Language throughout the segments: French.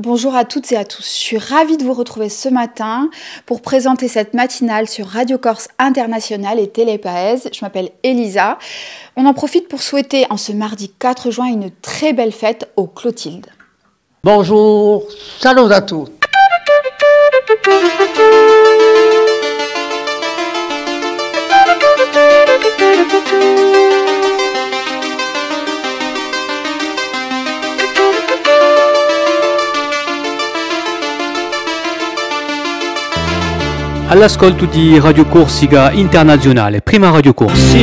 Bonjour à toutes et à tous. Je suis ravie de vous retrouver ce matin pour présenter cette matinale sur Radio Corse Internationale et Télépaèse. Je m'appelle Elisa. On en profite pour souhaiter en ce mardi 4 juin une très belle fête aux Clotilde. Bonjour, salut à tous. Radio Corsica prima Radio Corsica.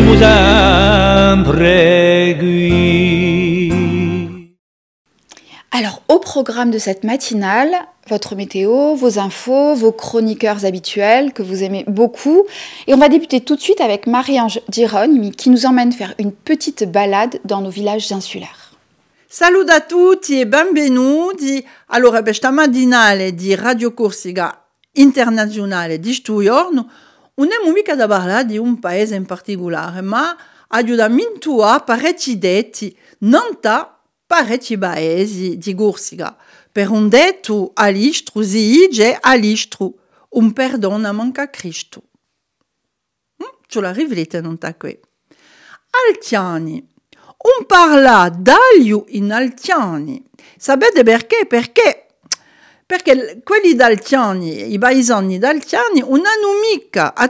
Alors, au programme de cette matinale, votre météo, vos infos, vos chroniqueurs habituels que vous aimez beaucoup. Et on va débuter tout de suite avec Marie-Ange Gironi qui nous emmène faire une petite balade dans nos villages insulaires. Salut à tous et bienvenue Allora, questa radio di Radio Corsica internazionale di studiorno, unemu mica da parlare di un paese in particolare, ma aiutamento a parecchi detti, non ta parecchi paesi di Corsica. Per un detto all'istru si dice all'istru, un perdono manca Cristo. Mm, la rivelate non sta qui. Altiani. Un parla d'aglio in Altiani. Sapete perché? Perché perché quelli d'Altiani, i paesani d'Altiani, non hanno mica a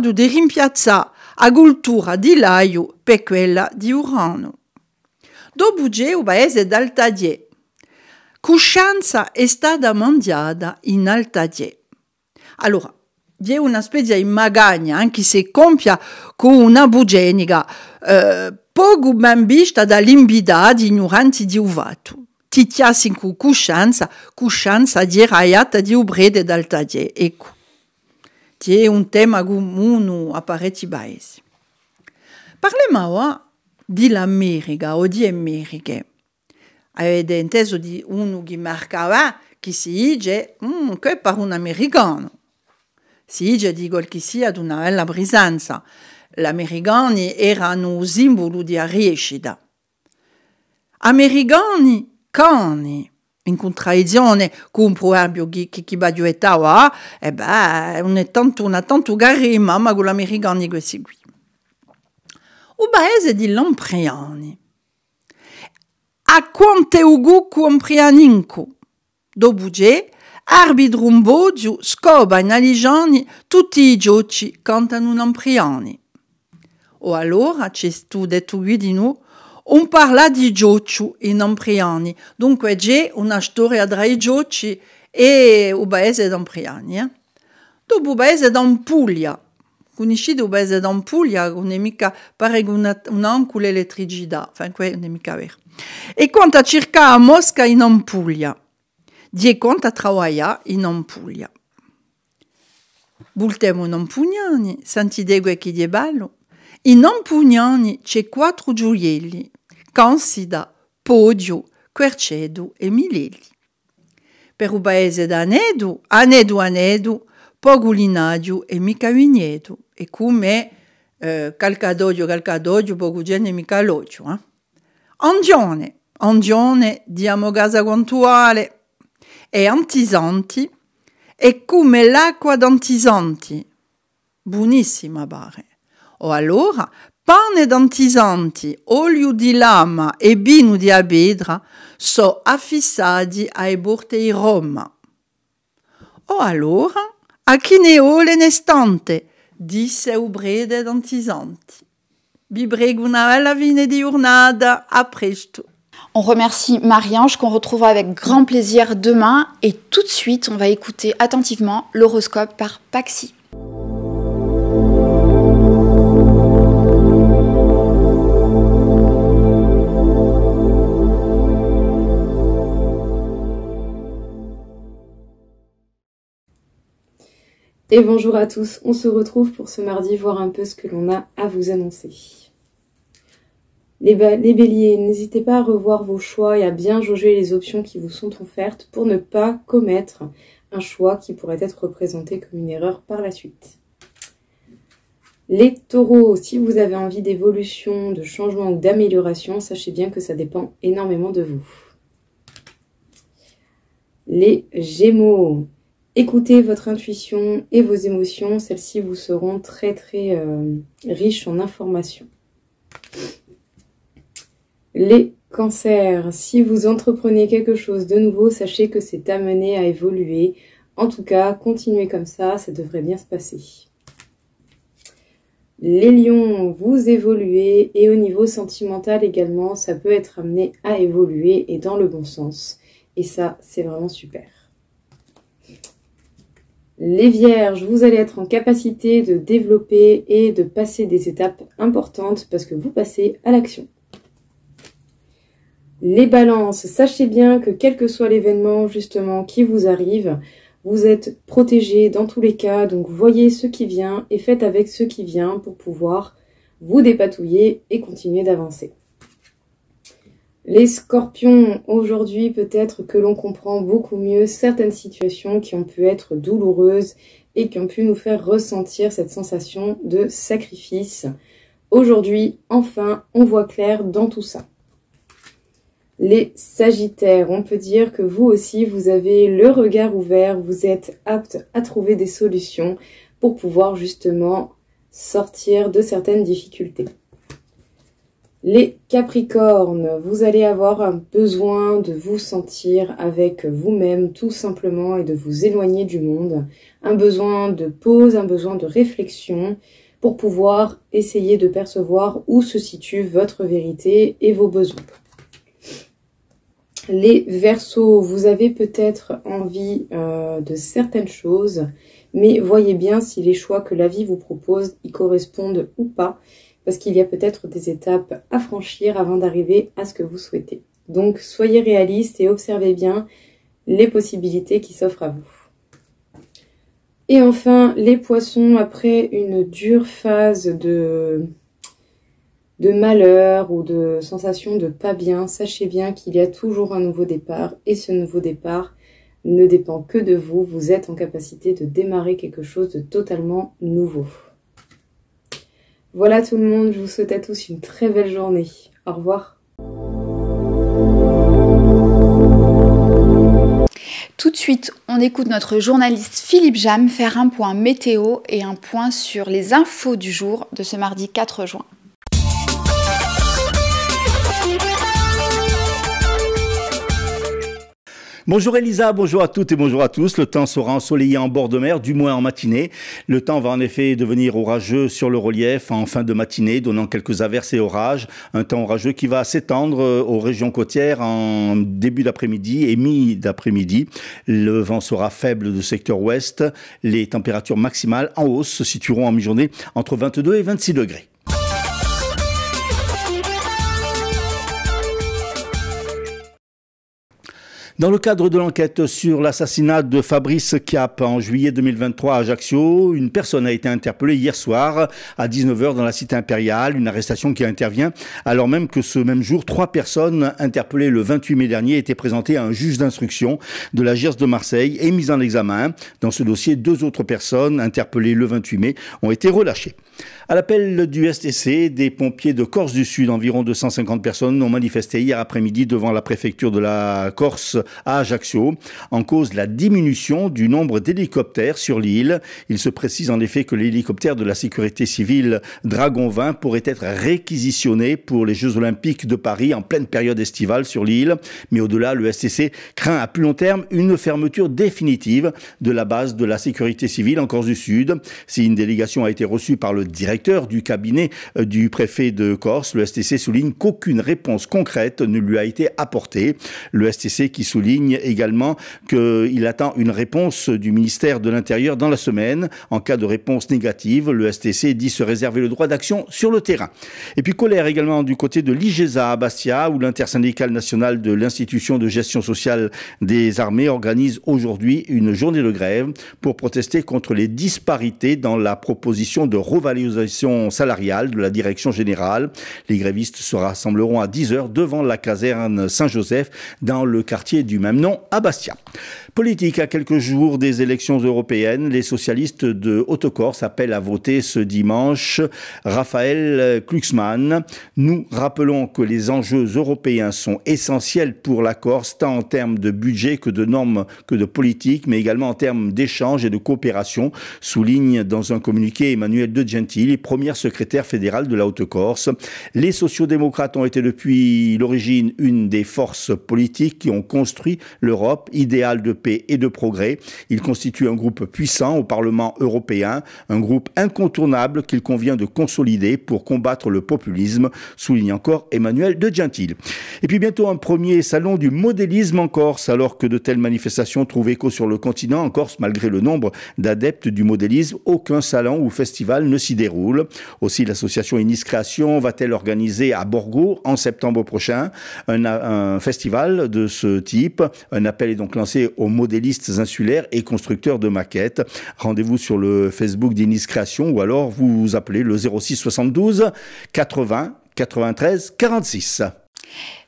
di rimpiazzare la cultura di Laio per quella di Urano. Dopo c'è il paese d'Altadie. Coscienza è stata mangiata in Altadie. Allora, c'è una specie di magagna, anche se compia con una bugenica, eh, poco ben vista dall'invidati ignoranti di uvato. titiasin cu a cușanța di raiata di ubrede dal tadie, ecu. Tie un tema gu munu apareti Parlemawa di la o di mirige. Avete inteso di unu che marcava chi si dice mm, che par un americano. Si di Gol che sia bella brisanza. L'Americani era erano un simbolo di arriescida. Americani en In contraddizione con un proverbio che, che, che va on e beh, non è tanto una tanto garima, ma con l'americano questi qui. O paese di lampriani. A quante ugu comprianinco? Do arbitro arbidrumbo scoba in aligiani, tutti i giocci cantano lampriani. O allora tout tu detto guidino, on parla di giochu in e Ampriani, dunque c'è una storia a i gioci e il paese d'Ampriani. Eh? Dopo il paese d'Ampuglia, conosci il paese d'Ampuglia, non è mica pare una, un'ancula elettricità, enfin, non è mica vero. E conta circa a Mosca in e Ampuglia, di conta travaia in e Ampuglia. Bultemo in Ampugnani, senti degue chi di ballo. In Ampugnani c'è quattro gioielli, Cansida, Podio, Quercedu e Mileli. Per u paese d'Anedu, Anedu Anedu, Pogulinadio e mica vignedu, e come eh, Calcadodio, Calcadodio, Pogugene e Micalodio. Eh? Angione, Angione, diamo casa guantuale, e Antisanti, e come l'acqua d'Antisanti. Buonissima pare. O allora panne dentisanti, olio di lama e bino di abedra affisadi affissati ai bortei Roma. O allora, a chi ne le nestante, disse ubrede de Vi prego una bella vine di giornata, On remercie Marie-Ange qu'on retrouvera avec grand plaisir demain et tout de suite on va écouter attentivement l'horoscope par Paxi. Et bonjour à tous, on se retrouve pour ce mardi voir un peu ce que l'on a à vous annoncer. Les, béliers, n'hésitez pas à revoir vos choix et à bien jauger les options qui vous sont offertes pour ne pas commettre un choix qui pourrait être représenté comme une erreur par la suite. Les taureaux, si vous avez envie d'évolution, de changement ou d'amélioration, sachez bien que ça dépend énormément de vous. Les gémeaux, Écoutez votre intuition et vos émotions, celles-ci vous seront très très euh, riches en informations. Les cancers, si vous entreprenez quelque chose de nouveau, sachez que c'est amené à évoluer. En tout cas, continuez comme ça, ça devrait bien se passer. Les lions, vous évoluez et au niveau sentimental également, ça peut être amené à évoluer et dans le bon sens. Et ça, c'est vraiment super. Les vierges, vous allez être en capacité de développer et de passer des étapes importantes parce que vous passez à l'action. Les balances, sachez bien que quel que soit l'événement justement qui vous arrive, vous êtes protégé dans tous les cas, donc voyez ce qui vient et faites avec ce qui vient pour pouvoir vous dépatouiller et continuer d'avancer. Les scorpions, aujourd'hui, peut-être que l'on comprend beaucoup mieux certaines situations qui ont pu être douloureuses et qui ont pu nous faire ressentir cette sensation de sacrifice. Aujourd'hui, enfin, on voit clair dans tout ça. Les sagittaires, on peut dire que vous aussi, vous avez le regard ouvert, vous êtes apte à trouver des solutions pour pouvoir justement sortir de certaines difficultés. Les Capricornes, vous allez avoir un besoin de vous sentir avec vous-même tout simplement et de vous éloigner du monde. Un besoin de pause, un besoin de réflexion pour pouvoir essayer de percevoir où se situe votre vérité et vos besoins. Les Verseaux, vous avez peut-être envie euh, de certaines choses, mais voyez bien si les choix que la vie vous propose y correspondent ou pas parce qu'il y a peut-être des étapes à franchir avant d'arriver à ce que vous souhaitez. Donc soyez réaliste et observez bien les possibilités qui s'offrent à vous. Et enfin, les poissons, après une dure phase de, malheur ou de sensation de pas bien, sachez bien qu'il y a toujours un nouveau départ et ce nouveau départ ne dépend que de vous. Vous êtes en capacité de démarrer quelque chose de totalement nouveau. Voilà tout le monde, je vous souhaite à tous une très belle journée. Au revoir. Tout de suite, on écoute notre journaliste Philippe Jam faire un point météo et un point sur les infos du jour de ce mardi 4 juin. Bonjour Elisa, bonjour à toutes et bonjour à tous. Le temps sera ensoleillé en bord de mer, du moins en matinée. Le temps va en effet devenir orageux sur le relief en fin de matinée, donnant quelques averses et orages. Un temps orageux qui va s'étendre euh, aux régions côtières en début d'après-midi et mi-d'après-midi. Le vent sera faible de secteur ouest. Les températures maximales en hausse se situeront en mi-journée entre 22 et 26 degrés. Dans le cadre de l'enquête sur l'assassinat de Fabrice Cap en juillet 2023 à Ajaccio, une personne a été interpellée hier soir à 19h dans la cité impériale, une arrestation qui intervient alors même que ce même jour, trois personnes interpellées le 28 mai dernier étaient présentées à un juge d'instruction de la Gers de Marseille et mises en examen. Dans ce dossier, deux autres personnes interpellées le 28 mai ont été relâchées. À l'appel du STC, des pompiers de Corse du Sud, environ 250 personnes, ont manifesté hier après-midi devant la préfecture de la Corse à Ajaccio, en cause de la diminution du nombre d'hélicoptères sur l'île. Il se précise en effet que l'hélicoptère de la sécurité civile Dragon 20 pourrait être réquisitionné pour les Jeux Olympiques de Paris en pleine période estivale sur l'île. Mais au-delà, le STC craint à plus long terme une fermeture définitive de la base de la sécurité civile en Corse du Sud. Si une délégation a été reçue par le directeur du cabinet euh, du préfet de Corse, le STC souligne qu'aucune réponse concrète ne lui a été apportée. Le STC qui souligne également qu'il attend une réponse du ministère de l'Intérieur dans la semaine. En cas de réponse négative, le STC dit se réserver le droit d'action sur le terrain. Et puis colère également du côté de l'IGESA à Bastia, où l'intersyndicale nationale de l'institution de gestion sociale des armées organise aujourd'hui une journée de grève pour protester contre les disparités dans la proposition de revalorisation salariale de la direction générale. Les grévistes se rassembleront à 10h devant la caserne Saint-Joseph dans le quartier du même nom à Bastia. Politique, à quelques jours des élections européennes, les socialistes de Haute-Corse appellent à voter ce dimanche Raphaël Kluxman. Nous rappelons que les enjeux européens sont essentiels pour la Corse, tant en termes de budget que de normes que de politique, mais également en termes d'échanges et de coopération, souligne dans un communiqué Emmanuel De Gentili, premier secrétaire fédéral de la Haute-Corse. Les sociodémocrates ont été depuis l'origine une des forces politiques qui ont construit l'Europe idéale de et de progrès. Il constitue un groupe puissant au Parlement européen, un groupe incontournable qu'il convient de consolider pour combattre le populisme, souligne encore Emmanuel de Gentil. Et puis bientôt un premier salon du modélisme en Corse, alors que de telles manifestations trouvent écho sur le continent. En Corse, malgré le nombre d'adeptes du modélisme, aucun salon ou festival ne s'y déroule. Aussi, l'association Inis Création va-t-elle organiser à Borgo en septembre prochain un, un festival de ce type Un appel est donc lancé au modélistes insulaires et constructeurs de maquettes. Rendez-vous sur le Facebook d'Inis Création ou alors vous appelez le 06 72 80 93 46.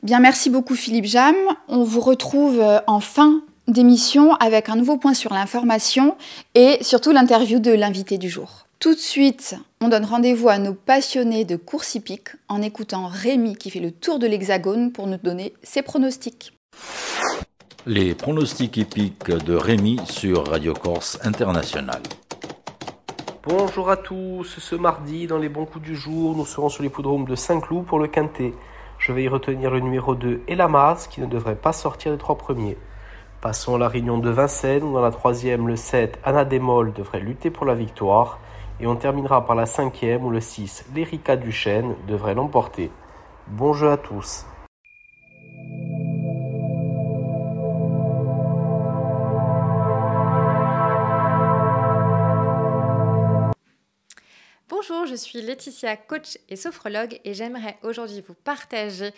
Bien, merci beaucoup Philippe Jam. On vous retrouve euh, en fin d'émission avec un nouveau point sur l'information et surtout l'interview de l'invité du jour. Tout de suite, on donne rendez-vous à nos passionnés de course hippique en écoutant Rémi qui fait le tour de l'Hexagone pour nous donner ses pronostics. Les pronostics épiques de Rémi sur Radio Corse International. Bonjour à tous, ce mardi dans les bons coups du jour, nous serons sur les l'hippodrome de Saint-Cloud pour le quintet. Je vais y retenir le numéro 2 et la masse qui ne devrait pas sortir des trois premiers. Passons à la réunion de Vincennes où dans la troisième le 7 Anna Démol devrait lutter pour la victoire et on terminera par la cinquième où le 6 l'Erika Duchesne devrait l'emporter. Bon jeu à tous. Je suis Laetitia, coach et sophrologue, et j'aimerais aujourd'hui vous partager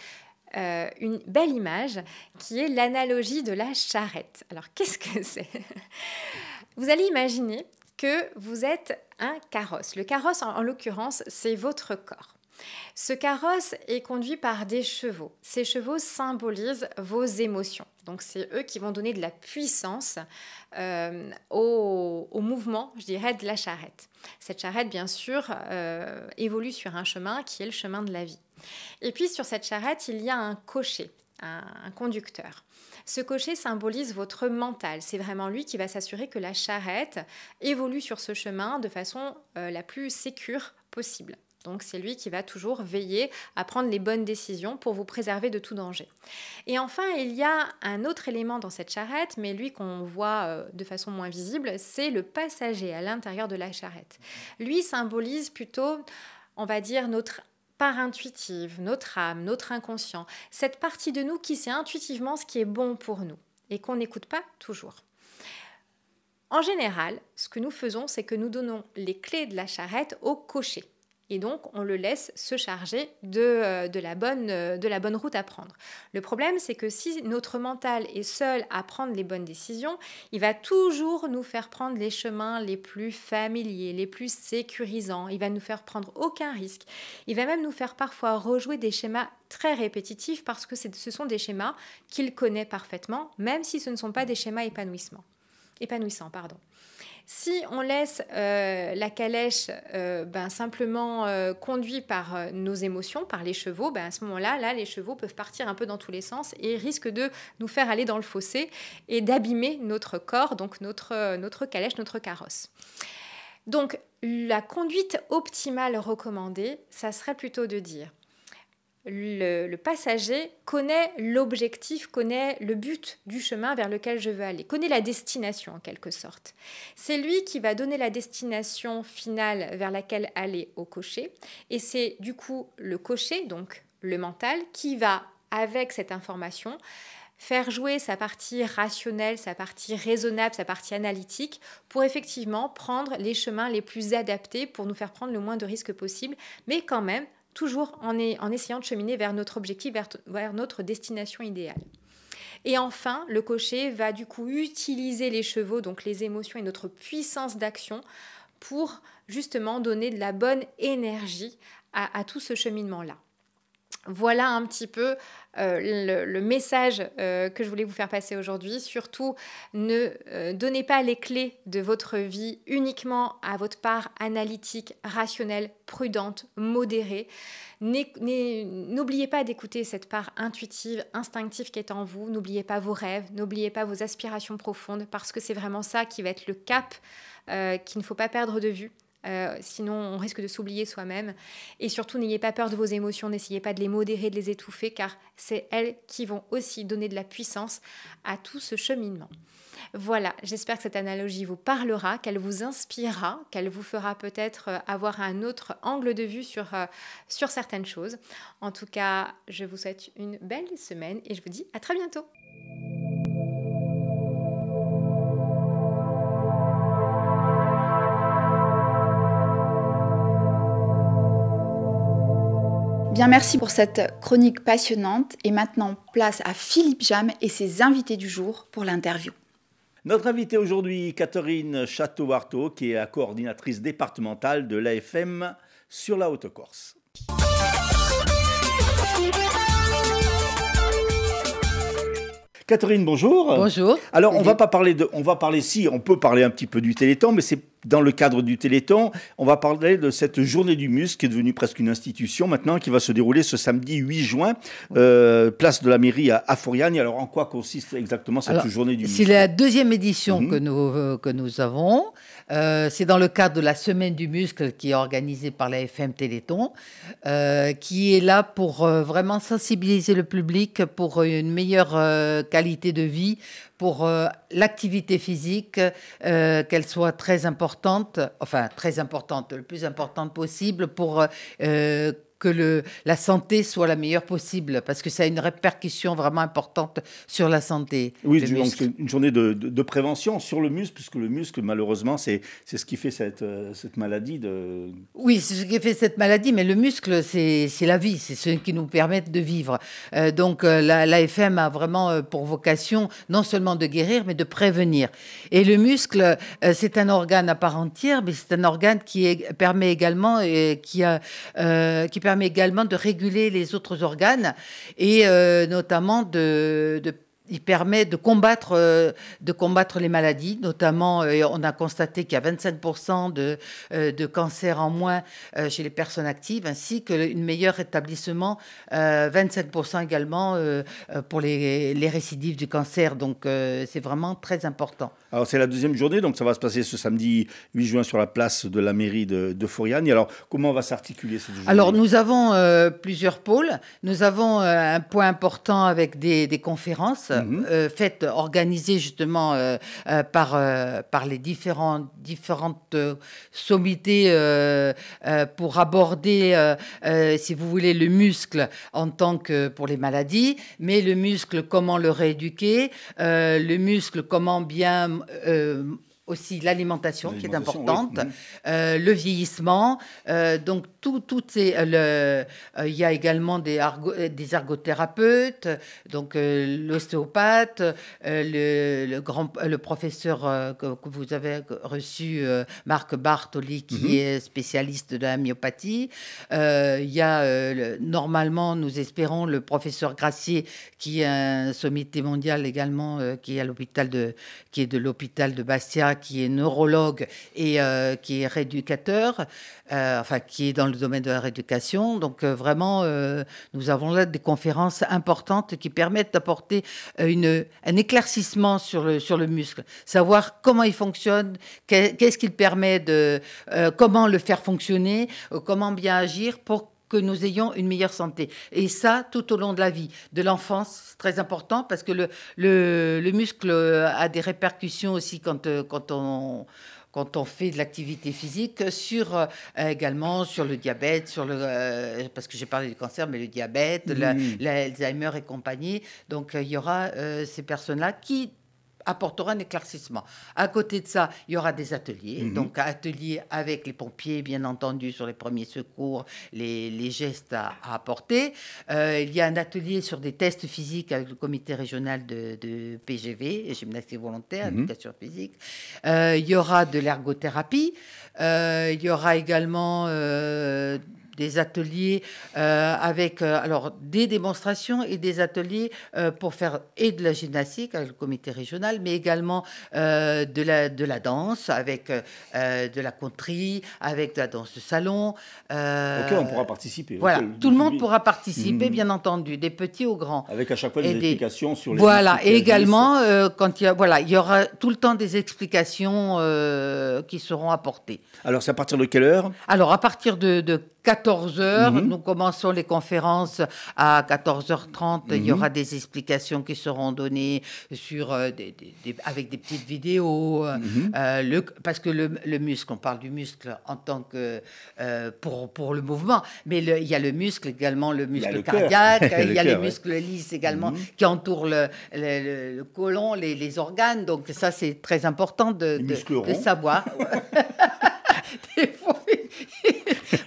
euh, une belle image qui est l'analogie de la charrette. Alors qu'est-ce que c'est Vous allez imaginer que vous êtes un carrosse. Le carrosse, en l'occurrence, c'est votre corps. Ce carrosse est conduit par des chevaux. Ces chevaux symbolisent vos émotions. Donc c'est eux qui vont donner de la puissance euh, au, mouvement, je dirais, de la charrette. Cette charrette, bien sûr, euh, évolue sur un chemin qui est le chemin de la vie. Et puis sur cette charrette, il y a un cocher, un, conducteur. Ce cocher symbolise votre mental. C'est vraiment lui qui va s'assurer que la charrette évolue sur ce chemin de façon euh, la plus sécure possible. Donc c'est lui qui va toujours veiller à prendre les bonnes décisions pour vous préserver de tout danger. Et enfin, il y a un autre élément dans cette charrette, mais lui qu'on voit euh, de façon moins visible, c'est le passager à l'intérieur de la charrette. Lui symbolise plutôt, on va dire, notre part intuitive, notre âme, notre inconscient, cette partie de nous qui sait intuitivement ce qui est bon pour nous et qu'on n'écoute pas toujours. En général, ce que nous faisons, c'est que nous donnons les clés de la charrette au cocher. Et donc, on le laisse se charger de, euh, la, bonne, euh, de la bonne route à prendre. Le problème, c'est que si notre mental est seul à prendre les bonnes décisions, il va toujours nous faire prendre les chemins les plus familiers, les plus sécurisants. Il va nous faire prendre aucun risque. Il va même nous faire parfois rejouer des schémas très répétitifs parce que ce sont des schémas qu'il connaît parfaitement, même si ce ne sont pas des schémas épanouissants. épanouissants pardon. Si on laisse euh, la calèche euh, ben, simplement euh, conduite par nos émotions, par les chevaux, ben, à ce moment-là, là, les chevaux peuvent partir un peu dans tous les sens et risquent de nous faire aller dans le fossé et d'abîmer notre corps, donc notre, notre calèche, notre carrosse. Donc la conduite optimale recommandée, ça serait plutôt de dire le, passager connaît l'objectif, connaît le but du chemin vers lequel je veux aller, connaît la destination en quelque sorte. C'est lui qui va donner la destination finale vers laquelle aller au cocher, et c'est du coup le cocher, donc le mental, qui va, avec cette information, faire jouer sa partie rationnelle, sa partie raisonnable, sa partie analytique, pour effectivement prendre les chemins les plus adaptés, pour nous faire prendre le moins de risques possible, mais quand même toujours en, essayant de cheminer vers notre objectif, vers, notre destination idéale. Et enfin, le cocher va du coup utiliser les chevaux, donc les émotions et notre puissance d'action pour justement donner de la bonne énergie à tout ce cheminement-là. Voilà un petit peu euh, le, message euh, que je voulais vous faire passer aujourd'hui. Surtout, ne euh, donnez pas les clés de votre vie uniquement à votre part analytique, rationnelle, prudente, modérée. N'oubliez pas d'écouter cette part intuitive, instinctive qui est en vous. N'oubliez pas vos rêves, n'oubliez pas vos aspirations profondes, parce que c'est vraiment ça qui va être le cap qu'il ne faut pas perdre de vue. Euh, sinon, on risque de s'oublier soi-même. Et surtout, n'ayez pas peur de vos émotions, n'essayez pas de les modérer, de les étouffer, car c'est elles qui vont aussi donner de la puissance à tout ce cheminement. Voilà, j'espère que cette analogie vous parlera, qu'elle vous inspirera, qu'elle vous fera peut-être euh, avoir un autre angle de vue euh, sur certaines choses. En tout cas, je vous souhaite une belle semaine et je vous dis à très bientôt. merci pour cette chronique passionnante. Et maintenant, place à Philippe Jam et ses invités du jour pour l'interview. Notre invité aujourd'hui, Catherine Château-Artaud, qui est la coordinatrice départementale de l'AFM sur la Haute-Corse. Catherine, bonjour. Bonjour. Alors, on va pas parler de, on va parler si, on peut parler un petit peu du Téléthon, mais c'est dans le cadre du Téléthon, on va parler de cette journée du muscle qui est devenue presque une institution maintenant, qui va se dérouler ce samedi 8 juin, euh, place de la mairie à, à Alors, en quoi consiste exactement cette journée du muscle C'est la deuxième édition mhm. que, nous, euh, que nous avons. Euh, c'est dans le cadre de la semaine du muscle qui est organisée par la FM Téléthon, qui est là pour vraiment sensibiliser le public pour une meilleure qualité de vie, pour euh, l'activité physique, euh, qu'elle soit très importante, enfin très importante, le plus importante possible pour euh, que le, la santé soit la meilleure possible, parce que ça a une répercussion vraiment importante sur la santé. Oui, donc une journée de, prévention sur le muscle, puisque le muscle, malheureusement, c'est ce qui fait cette, euh, cette maladie. De... Oui, c'est ce qui fait cette maladie, mais le muscle, c'est la vie, c'est ce qui nous permet de vivre. Euh, donc euh, l'AFM a vraiment pour vocation non seulement de guérir, mais de prévenir. Et le muscle, c'est un organe à part entière, mais c'est un organe qui permet également, et qui, a, qui permet permet également de réguler les autres organes et euh, notamment de, de il permet de combattre, euh, de combattre les maladies, notamment euh, on a constaté qu'il y a 25% de, euh, de cancers en moins chez les personnes actives, ainsi qu'un meilleur rétablissement, 25% également pour les, récidives du cancer. Donc c'est vraiment très important. Alors c'est la deuxième journée, donc ça va se passer ce samedi 8 juin sur la place de la mairie de, de alors comment va s'articuler cette journée Alors nous avons plusieurs pôles. Nous avons un point important avec des, conférences. Mhm. Euh, faites, organisées justement euh, euh, par, par les différents, différentes sommités pour aborder, si vous voulez, le muscle en tant que pour les maladies, mais le muscle, comment le rééduquer, le muscle, comment bien aussi l'alimentation qui est importante, mhm. euh, le vieillissement, euh, donc tout, tout est euh, le, il y a également des, des ergothérapeutes, donc l'ostéopathe, le, grand, le professeur que, vous avez reçu, Marc Bartoli, qui mhm. est spécialiste de la myopathie. il y a normalement, nous espérons le professeur Gracier, qui est un sommité mondial également, qui est à l'hôpital de, qui est de l'hôpital de Bastia qui est neurologue et euh, qui est rééducateur, euh, enfin qui est dans le domaine de la rééducation. Donc euh, vraiment, nous avons là des conférences importantes qui permettent d'apporter un éclaircissement sur le, sur le muscle, savoir comment il fonctionne, qu'est-ce qu'il permet de, comment le faire fonctionner, comment bien agir pour que nous ayons une meilleure santé. Et ça, tout au long de la vie, de l'enfance, c'est très important, parce que le, le, muscle euh, a des répercussions aussi quand, euh, quand on quand on fait de l'activité physique, sur euh, également sur le diabète, sur le parce que j'ai parlé du cancer, mais le diabète, l'Alzheimer et compagnie. Donc il y aura ces personnes-là qui apportera un éclaircissement. À côté de ça, il y aura des ateliers. Mhm. Donc, ateliers avec les pompiers, bien entendu, sur les premiers secours, les, gestes à, apporter. Euh, il y a un atelier sur des tests physiques avec le comité régional de, de PGV, gymnastique volontaire, mhm. éducation physique. Euh, il y aura de l'ergothérapie. Euh, il y aura également des ateliers euh, avec euh, alors des démonstrations et des ateliers euh, pour faire et de la gymnastique avec le comité régional, mais également de, la, de la danse avec de la country avec de la danse de salon. Ok, on pourra participer. Voilà, tout le monde pourra participer, mm. bien entendu, des petits aux grands. Avec à chaque fois des, explications sur les. Voilà, et également quand il y a, voilà, il y aura tout le temps des explications qui seront apportées. Alors c'est à partir de quelle heure Alors à partir de, de 14h, mhm. nous commençons les conférences à 14h30. Il y mhm. aura des explications qui seront données sur, euh, des, avec des petites vidéos. Euh, mhm. euh, le, parce que le, muscle, on parle du muscle en tant que pour, pour le mouvement, mais il y a le muscle également, le muscle cardiaque, il y a le, muscle lisse également qui entoure le, côlon, les, organes. Donc ça, c'est très important de, de, de savoir.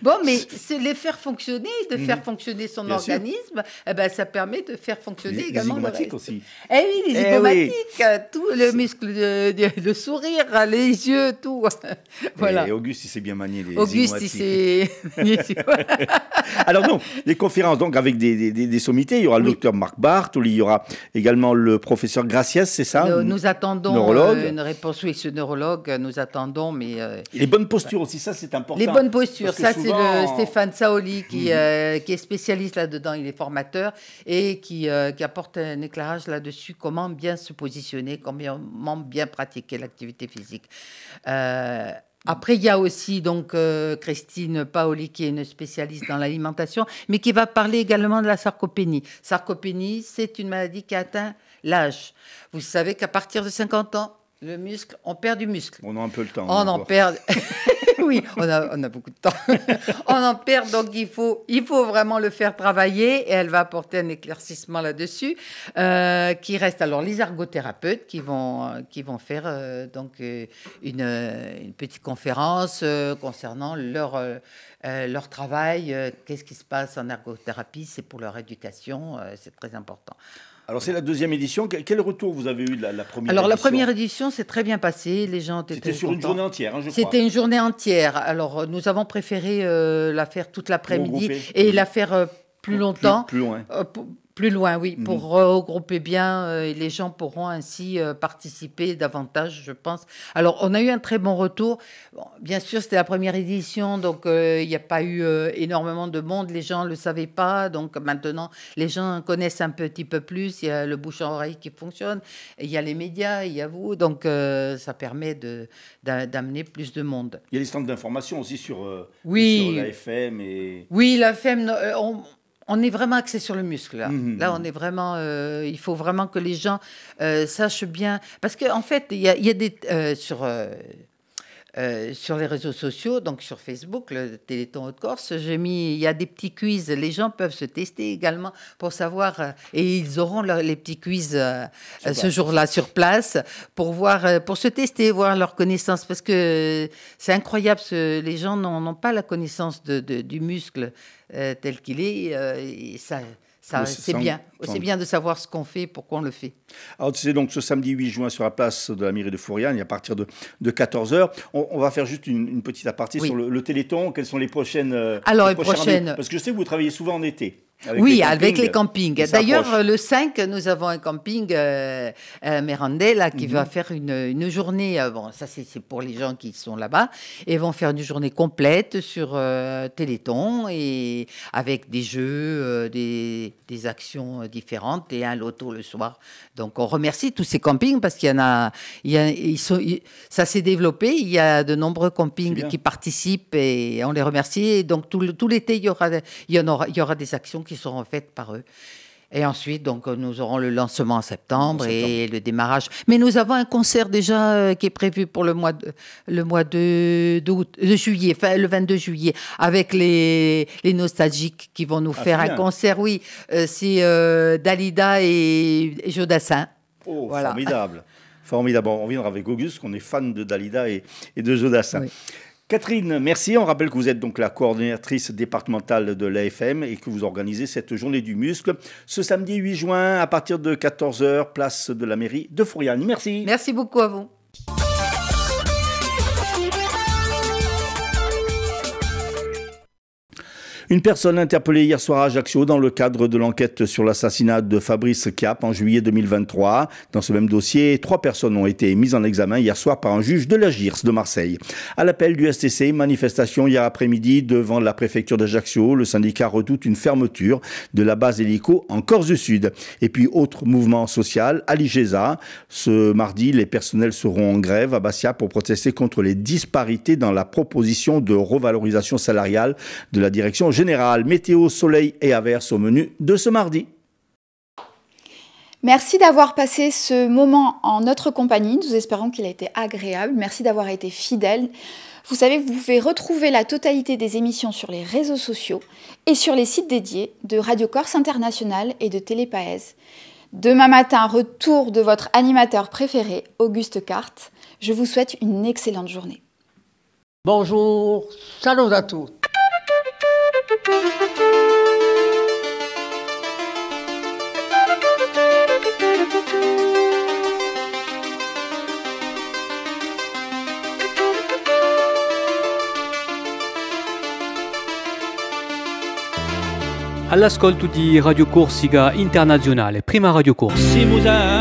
Bon, mais c'est les faire fonctionner, de faire mhm. fonctionner son organisme, eh ben, ça permet de faire fonctionner également les le aussi. Eh oui, les eh euh, tout le muscle, de sourire, les yeux, tout. voilà. Et Auguste, il s'est bien manié les Auguste, il s'est... Alors donc, les conférences donc avec des, des, sommités, il y aura le docteur Marc Barth, il y aura également le professeur Gracias, c'est ça nous, attendons euh, une réponse, oui, ce neurologue, euh, nous attendons, mais... les bonnes postures aussi, ça c'est important. Les bonnes postures, ça c'est Oh. Stéphane Saoli mhm. euh, qui, est spécialiste là-dedans, il est formateur et euh, qui, apporte un éclairage là-dessus, comment bien se positionner, comment bien pratiquer l'activité physique. Euh, après, il y a aussi donc Christine Paoli qui est une spécialiste dans l'alimentation, mais qui va parler également de la sarcopénie. Sarcopénie, c'est une maladie qui atteint l'âge. Vous savez qu'à partir de 50 ans, le muscle, on perd du muscle. On a un peu le temps. on en perd. oui, on a, beaucoup de temps. on en perd, donc il faut, il faut vraiment le faire travailler et elle va apporter un éclaircissement là-dessus. Euh, qui reste alors les ergothérapeutes qui vont, qui vont faire euh, donc euh, une, petite conférence concernant leur, leur travail, qu'est-ce qui se passe en ergothérapie, c'est pour leur éducation, c'est très important. Alors c'est la deuxième édition. Quel retour vous avez eu de la, la première Alors la première édition s'est très bien passée. Les gens étaient C'était sur une journée entière, hein, je crois. C'était une journée entière. Alors nous avons préféré euh, la faire toute l'après-midi et la faire euh, plus longtemps. Plus, loin. Euh, plus loin, oui, pour mhm. regrouper bien euh, les gens pourront ainsi euh, participer davantage, je pense. Alors, on a eu un très bon retour. bien sûr, c'était la première édition, donc euh, il n'y a pas eu énormément de monde. Les gens ne le savaient pas, donc maintenant, les gens connaissent un petit peu plus. Il y a le bouche en oreille qui fonctionne, il y a les médias, il y a vous, donc ça permet d'amener plus de monde. Il y a des stands d'information aussi sur, oui. la FM Oui, la FM, on est vraiment axé sur le muscle. Là, mhm. on est vraiment. Euh, il faut vraiment que les gens euh, sachent bien. Parce que en fait, il y, a des. Euh, sur euh, sur les réseaux sociaux, donc sur Facebook, le Téléthon Haute-Corse, j'ai mis, il y a des petits quiz, les gens peuvent se tester également pour savoir, euh, et ils auront les petits quiz euh, ce jour-là sur place pour voir, pour se tester, voir leurs connaissances, parce que c'est incroyable, les gens n'ont pas la connaissance du muscle tel qu'il est, et ça c'est bien. C'est bien de savoir ce qu'on fait, pourquoi on le fait. Alors, c'est donc ce samedi 8 juin sur la place de la mairie de Fouriane, à partir de, de 14h. On, va faire juste une, petite aparté sur le, Téléthon. Quelles sont les prochaines. Euh, Alors, les, prochaines. prochaines... Parce que je sais que vous travaillez souvent en été oui, avec les campings. D'ailleurs, le 5, nous avons un camping euh, euh à qui mhm. va faire une, journée. Euh, bon, ça, c'est pour les gens qui sont là-bas. Et vont faire une journée complète sur euh, Téléthon et avec des jeux, des, actions différentes et un loto le soir. Donc, on remercie tous ces campings parce qu'il y en a. Il ça s'est développé. Il y a de nombreux campings qui participent et on les remercie. donc, tout, tout l'été, il, y aura, il, il y aura des actions qui qui seront faites par eux. Et ensuite, donc, nous aurons le lancement en septembre, et le démarrage. Mais nous avons un concert déjà euh, qui est prévu pour le mois de, le mois de, de juillet, enfin, le 22 juillet, avec les, les nostalgiques qui vont nous ah, faire un concert. Oui, c'est euh, euh, Dalida et, Jodassin. Oh, formidable. Formidable. On viendra avec Auguste, qu'on est fan de Dalida et, de Jodassin. Catherine, merci. On rappelle que vous êtes donc la coordinatrice départementale de l'AFM et que vous organisez cette journée du muscle ce samedi 8 juin à partir de 14h, place de la mairie de Fouriane. Merci. Merci beaucoup à vous. Une personne interpellée hier soir à Ajaccio dans le cadre de l'enquête sur l'assassinat de Fabrice Cap en juillet 2023. Dans ce même dossier, trois personnes ont été mises en examen hier soir par un juge de la de Marseille. À l'appel du STC, manifestation hier après-midi devant la préfecture d'Ajaccio. Le syndicat redoute une fermeture de la base hélico en Corse du Sud. Et puis, autre mouvement social, à Ce mardi, les personnels seront en grève à Bastia pour protester contre les disparités dans la proposition de revalorisation salariale de la direction générale météo, soleil et averses au menu de ce mardi. Merci d'avoir passé ce moment en notre compagnie. Nous espérons qu'il a été agréable. Merci d'avoir été fidèle. Vous savez que vous pouvez retrouver la totalité des émissions sur les réseaux sociaux et sur les sites dédiés de Radio Corse International et de Télépaèse. Demain matin, retour de votre animateur préféré, Auguste Carte. Je vous souhaite une excellente journée. Bonjour, salut à tous. all'ascolto di Radio Corsica Internazionale, prima Radio Corsica.